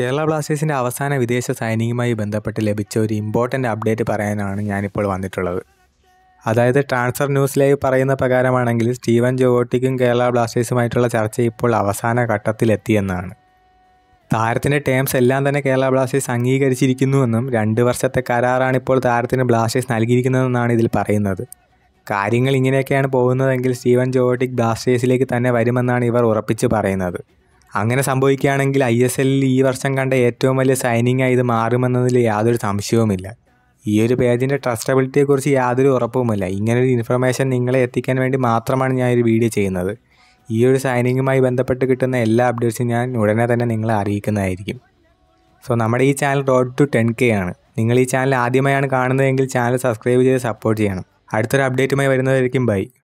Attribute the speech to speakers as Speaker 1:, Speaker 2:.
Speaker 1: കേരള ബ്ലാസ്റ്റേഴ്സിൻ്റെ അവസാന വിദേശ സൈനികമായി ബന്ധപ്പെട്ട് ലഭിച്ച ഒരു ഇമ്പോർട്ടൻ്റ് അപ്ഡേറ്റ് പറയാനാണ് ഞാനിപ്പോൾ വന്നിട്ടുള്ളത് അതായത് ട്രാൻസ്ഫർ ന്യൂസിലേക്ക് പറയുന്ന പ്രകാരമാണെങ്കിൽ സ്റ്റീവൻ ജോവോട്ടിക്കും കേരള ബ്ലാസ്റ്റേഴ്സുമായിട്ടുള്ള ചർച്ച ഇപ്പോൾ അവസാന ഘട്ടത്തിലെത്തിയെന്നാണ് താരത്തിൻ്റെ ടേംസ് എല്ലാം തന്നെ കേരള ബ്ലാസ്റ്റേഴ്സ് അംഗീകരിച്ചിരിക്കുന്നുവെന്നും രണ്ട് വർഷത്തെ കരാറാണ് ഇപ്പോൾ താരത്തിന് ബ്ലാസ്റ്റേഴ്സ് നൽകിയിരിക്കുന്നതെന്നാണ് ഇതിൽ പറയുന്നത് കാര്യങ്ങൾ ഇങ്ങനെയൊക്കെയാണ് പോകുന്നതെങ്കിൽ സ്റ്റീവൻ ജോവോട്ടിക് ബ്ലാസ്റ്റേഴ്സിലേക്ക് തന്നെ വരുമെന്നാണ് ഇവർ ഉറപ്പിച്ച് പറയുന്നത് അങ്ങനെ സംഭവിക്കുകയാണെങ്കിൽ ഐ എസ് എല്ലിൽ ഈ വർഷം കണ്ട ഏറ്റവും വലിയ ആയി ഇത് മാറുമെന്നതിൽ യാതൊരു സംശയവുമില്ല ഈ ഒരു പേജിൻ്റെ ട്രസ്റ്റബിലിറ്റിയെക്കുറിച്ച് യാതൊരു ഉറപ്പുമില്ല ഇങ്ങനൊരു ഇൻഫർമേഷൻ നിങ്ങളെ എത്തിക്കാൻ വേണ്ടി മാത്രമാണ് ഞാൻ ഒരു വീഡിയോ ചെയ്യുന്നത് ഈ ഒരു സൈനിങ്ങുമായി ബന്ധപ്പെട്ട് കിട്ടുന്ന എല്ലാ അപ്ഡേറ്റ്സും ഞാൻ ഉടനെ തന്നെ നിങ്ങളെ അറിയിക്കുന്നതായിരിക്കും സോ നമ്മുടെ ഈ channel road to ten K ആണ് നിങ്ങൾ ഈ ചാനൽ ആദ്യമായാണ് കാണുന്നതെങ്കിൽ ചാനൽ സബ്സ്ക്രൈബ് ചെയ്ത് സപ്പോർട്ട് ചെയ്യണം അടുത്തൊരു അപ്ഡേറ്റുമായി വരുന്നതായിരിക്കും ബൈ